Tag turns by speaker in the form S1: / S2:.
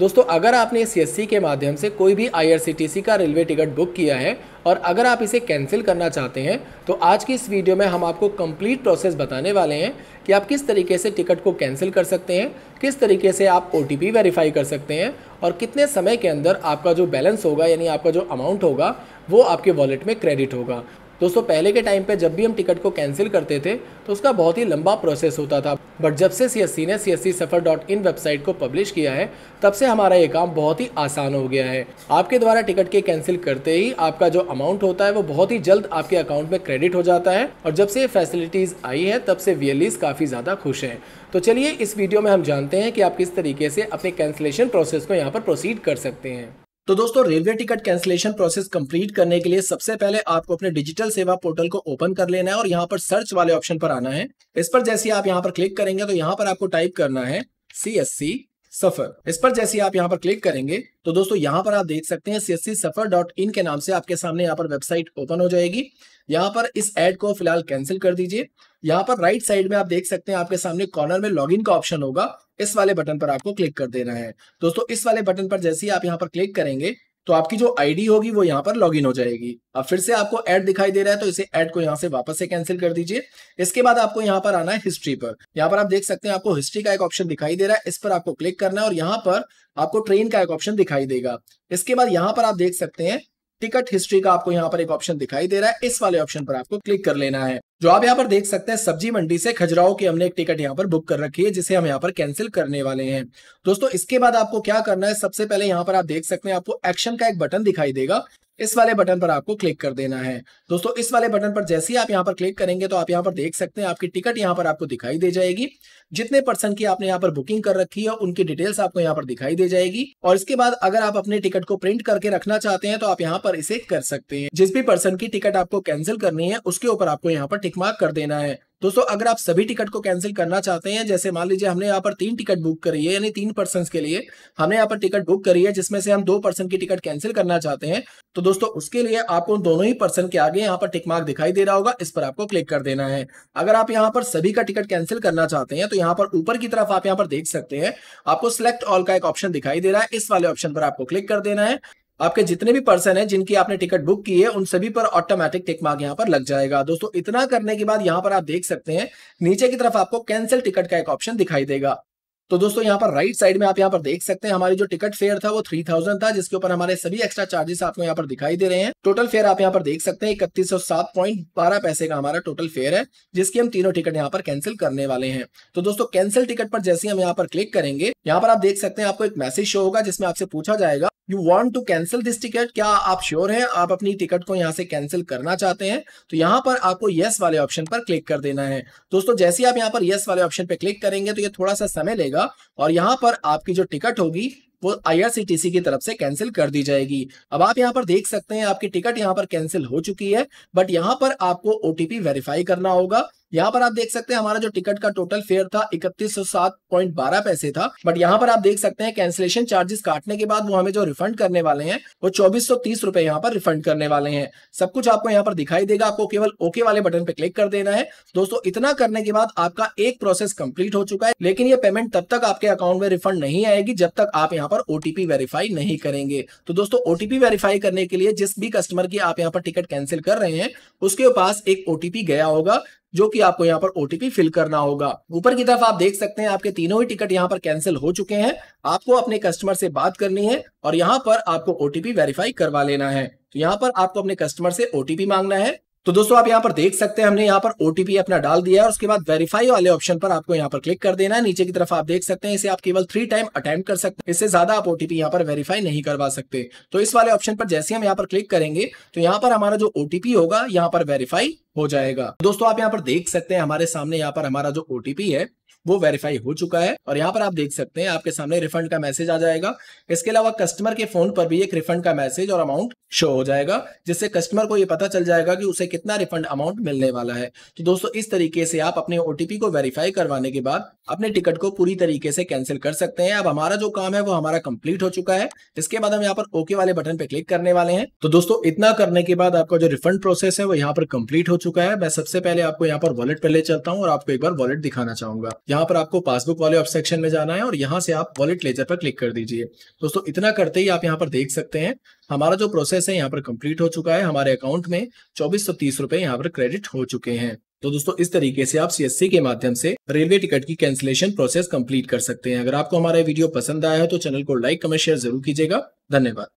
S1: दोस्तों अगर आपने सी के माध्यम से कोई भी आई का रेलवे टिकट बुक किया है और अगर आप इसे कैंसिल करना चाहते हैं तो आज की इस वीडियो में हम आपको कंप्लीट प्रोसेस बताने वाले हैं कि आप किस तरीके से टिकट को कैंसिल कर सकते हैं किस तरीके से आप ओ टी वेरीफाई कर सकते हैं और कितने समय के अंदर आपका जो बैलेंस होगा यानी आपका जो अमाउंट होगा वो आपके वॉलेट में क्रेडिट होगा दोस्तों पहले के टाइम पे जब भी हम टिकट को कैंसिल करते थे तो उसका बहुत ही लंबा प्रोसेस होता था बट जब से सी ने सी एस सफर डॉट इन वेबसाइट को पब्लिश किया है तब से हमारा ये काम बहुत ही आसान हो गया है आपके द्वारा टिकट के कैंसिल करते ही आपका जो अमाउंट होता है वो बहुत ही जल्द आपके अकाउंट में क्रेडिट हो जाता है और जब से ये फैसिलिटीज़ आई है तब से वी काफ़ी ज़्यादा खुश हैं तो चलिए इस वीडियो में हम जानते हैं कि आप किस तरीके से अपने कैंसिलेशन प्रोसेस को यहाँ पर प्रोसीड कर सकते हैं तो दोस्तों railway ticket cancellation process complete करने के लिए सबसे पहले आपको अपने डिजिटल सेवा पोर्टल को ओपन कर लेना है और यहाँ पर सर्च वाले ऑप्शन पर आना है इस पर जैसे आप यहाँ पर क्लिक करेंगे तो यहाँ पर आपको टाइप करना है सी एस सी सफर इस पर जैसे आप यहाँ पर क्लिक करेंगे तो दोस्तों यहाँ पर आप देख सकते हैं सी सफर डॉट इन के नाम से आपके सामने यहाँ पर वेबसाइट ओपन हो जाएगी यहाँ पर इस एड को फिलहाल कैंसिल कर दीजिए यहाँ पर राइट साइड में आप देख सकते हैं आपके सामने कॉर्नर में लॉग का ऑप्शन होगा इस वाले बटन पर आपको क्लिक कर देना है दोस्तों इस वाले बटन पर जैसे ही आप यहाँ पर क्लिक करेंगे तो आपकी जो आईडी होगी वो यहाँ पर लॉगिन हो जाएगी अब फिर से आपको ऐड दिखाई दे रहा है तो इसे ऐड को यहाँ से वापस से कैंसिल कर दीजिए इसके बाद आपको यहाँ पर आना है हिस्ट्री पर यहाँ पर आप देख सकते हैं आपको हिस्ट्री का एक ऑप्शन दिखाई दे रहा है इस पर आपको क्लिक करना है और यहाँ पर आपको ट्रेन का एक ऑप्शन दिखाई देगा इसके बाद यहाँ पर आप देख सकते हैं टिकट हिस्ट्री का आपको यहाँ पर एक ऑप्शन दिखाई दे रहा है इस वाले ऑप्शन पर आपको क्लिक कर लेना है जो आप यहाँ पर देख सकते हैं सब्जी मंडी से खजुराहो की हमने एक टिकट यहाँ पर बुक कर रखी है जिसे हम यहाँ पर कैंसिल करने वाले हैं दोस्तों इसके बाद आपको क्या करना है सबसे पहले यहाँ पर आप देख सकते हैं आपको एक्शन का एक बटन दिखाई देगा इस वाले बटन पर आपको क्लिक कर देना है दोस्तों इस वाले बटन पर जैसे ही आप यहाँ पर क्लिक करेंगे तो आप यहाँ पर देख सकते हैं आपकी टिकट यहाँ पर आपको दिखाई दे जाएगी जितने पर्सन की आपने यहाँ पर बुकिंग कर रखी है उनकी डिटेल्स आपको यहाँ पर दिखाई दे जाएगी और इसके बाद अगर आप अपने टिकट को प्रिंट करके रखना चाहते हैं तो आप यहाँ पर इसे कर सकते हैं जिस भी पर्सन की टिकट आपको कैंसिल करनी है उसके ऊपर आपको यहाँ पर टिकमार्क कर देना है दोस्तों अगर आप सभी टिकट को कैंसिल करना चाहते हैं जैसे मान लीजिए हमने यहाँ पर तीन टिकट बुक करी है यानी तीन पर्सन के लिए हमने यहाँ पर टिकट बुक करी है जिसमें से हम दो पर्सन की टिकट कैंसिल करना चाहते हैं तो दोस्तों उसके लिए आपको दोनों ही पर्सन के आगे यहाँ पर टिक मार्क दिखाई दे रहा होगा इस पर आपको क्लिक कर देना है अगर आप यहाँ पर सभी का टिकट कैंसिल करना चाहते हैं तो यहाँ पर ऊपर की तरफ आप यहाँ पर देख सकते हैं आपको सिलेक्ट ऑल का एक ऑप्शन दिखाई दे रहा है इस वाले ऑप्शन पर आपको क्लिक कर देना है आपके जितने भी पर्सन है जिनकी आपने टिकट बुक की है उन सभी पर ऑटोमेटिक टिक मार्क यहाँ पर लग जाएगा दोस्तों इतना करने के बाद यहाँ पर आप देख सकते हैं नीचे की तरफ आपको कैंसिल टिकट का एक ऑप्शन दिखाई देगा तो दोस्तों यहाँ पर राइट साइड में आप यहाँ पर देख सकते हैं हमारी जो टिकट फेयर था वो थ्री थाउजेंड था जिसके ऊपर हमारे सभी एक्स्ट्रा चार्जेस आपको यहाँ पर दिखाई दे रहे हैं टोटल फेयर आप यहाँ पर देख सकते हैं इकतीस सौ सात पॉइंट बारह पैसे का हमारा टोटल फेयर है जिसकी हम तीनों टिकट यहाँ पर कैंसिल करने वाले हैं तो दोस्तों कैंसिल टिकट पर जैसे हम यहाँ पर क्लिक करेंगे यहाँ पर आप देख सकते हैं आपको एक मैसेज शो होगा जिसमें आपसे पूछा जाएगा you want to cancel this ticket क्या आप श्योर हैं आप अपनी टिकट को यहाँ से कैंसिल करना चाहते हैं तो यहाँ पर आपको येस वाले ऑप्शन पर क्लिक कर देना है दोस्तों जैसे आप यहाँ पर येस वाले ऑप्शन पर क्लिक करेंगे तो ये थोड़ा सा समय लेगा और यहाँ पर आपकी जो टिकट होगी वो आईआरसीटीसी की तरफ से कैंसिल कर दी जाएगी अब आप यहाँ पर देख सकते हैं आपकी टिकट यहाँ पर कैंसिल हो चुकी है बट यहाँ पर आपको ओटीपी वेरीफाई करना होगा यहाँ पर आप देख सकते हैं हमारा जो टिकट का टोटल फेयर था इकतीस सौ सात पॉइंट बारह पैसे था बट यहाँ पर आप देख सकते हैं कैंसिलेशन चार्जेस काटने के बाद वो हमें जो रिफंड करने वाले हैं वो चौबीस सौ तीस रुपए यहाँ पर रिफंड करने वाले हैं सब कुछ आपको यहाँ पर दिखाई देगा आपको केवल ओके वाले बटन पे क्लिक कर देना है दोस्तों इतना करने के बाद आपका एक प्रोसेस कंप्लीट हो चुका है लेकिन ये पेमेंट तब तक आपके अकाउंट में रिफंड नहीं आएगी जब तक आप यहाँ पर ओटीपी वेरीफाई नहीं करेंगे तो दोस्तों ओटीपी वेरीफाई करने के लिए जिस भी कस्टमर की आप यहाँ पर टिकट कैंसिल कर रहे हैं उसके पास एक ओटीपी गया होगा जो कि आपको यहाँ पर ओटीपी फिल करना होगा ऊपर की तरफ आप देख सकते हैं आपके तीनों ही टिकट यहाँ पर कैंसिल हो चुके हैं आपको अपने कस्टमर से बात करनी है और यहाँ पर आपको ओटीपी वेरीफाई करवा लेना है तो यहाँ पर आपको अपने कस्टमर से ओटीपी मांगना है तो दोस्तों आप यहाँ पर देख सकते हैं हमने यहाँ पर ओटीपी अपना डाल दिया है और उसके बाद वेरीफाई वाले ऑप्शन पर आपको यहाँ पर क्लिक कर देना है नीचे की तरफ आप देख सकते हैं इसे आप केवल थ्री टाइम अटेम्प्ट कर सकते हैं इससे ज्यादा आप ओटीपी यहाँ पर वेरीफाई नहीं करवा सकते तो इस वाले ऑप्शन पर जैसे हम यहाँ पर क्लिक करेंगे तो यहाँ पर हमारा जो ओटीपी होगा यहाँ पर वेरीफाई हो जाएगा दोस्तों आप यहाँ पर देख सकते हैं हमारे सामने यहाँ पर हमारा जो ओटीपी है वो वेरीफाई हो चुका है और यहाँ पर आप देख सकते हैं आपके सामने रिफंड का मैसेज आ जाएगा इसके अलावा कस्टमर के फोन पर भी एक रिफंड का मैसेज और अमाउंट शो हो जाएगा जिससे कस्टमर को ये पता चल जाएगा कि उसे कितना रिफंड अमाउंट मिलने वाला है तो दोस्तों इस तरीके से आप अपने ओटीपी को वेरीफाई करवाने के बाद अपने टिकट को पूरी तरीके से कैंसिल कर सकते हैं अब हमारा जो काम है वो हमारा कंप्लीट हो चुका है इसके बाद हम यहाँ पर ओके वाले बटन पे क्लिक करने वाले हैं तो दोस्तों इतना करने के बाद आपका जो रिफंड प्रोसेस है वो यहाँ पर कंप्लीट हो चुका है मैं सबसे पहले आपको यहाँ पर वॉलेट पर ले चलता हूँ और आपको एक बार वॉलेट दिखाना चाहूंगा यहाँ पर आपको पासबुक वाले ऑफ सेक्शन में जाना है और यहाँ से आप वॉलेट लेजर पर क्लिक कर दीजिए दोस्तों इतना करते ही आप यहाँ पर देख सकते हैं हमारा जो प्रोसेस है यहाँ पर कंप्लीट हो चुका है हमारे अकाउंट में चौबीस सौ तीस रुपए यहाँ पर क्रेडिट हो चुके हैं तो दोस्तों इस तरीके से आप सी के माध्यम से रेलवे टिकट की कैंसिलेशन प्रोसेस कंप्लीट कर सकते हैं अगर आपको हमारा वीडियो पसंद आया है तो चैनल को लाइक कमेंट शेयर जरूर कीजिएगा धन्यवाद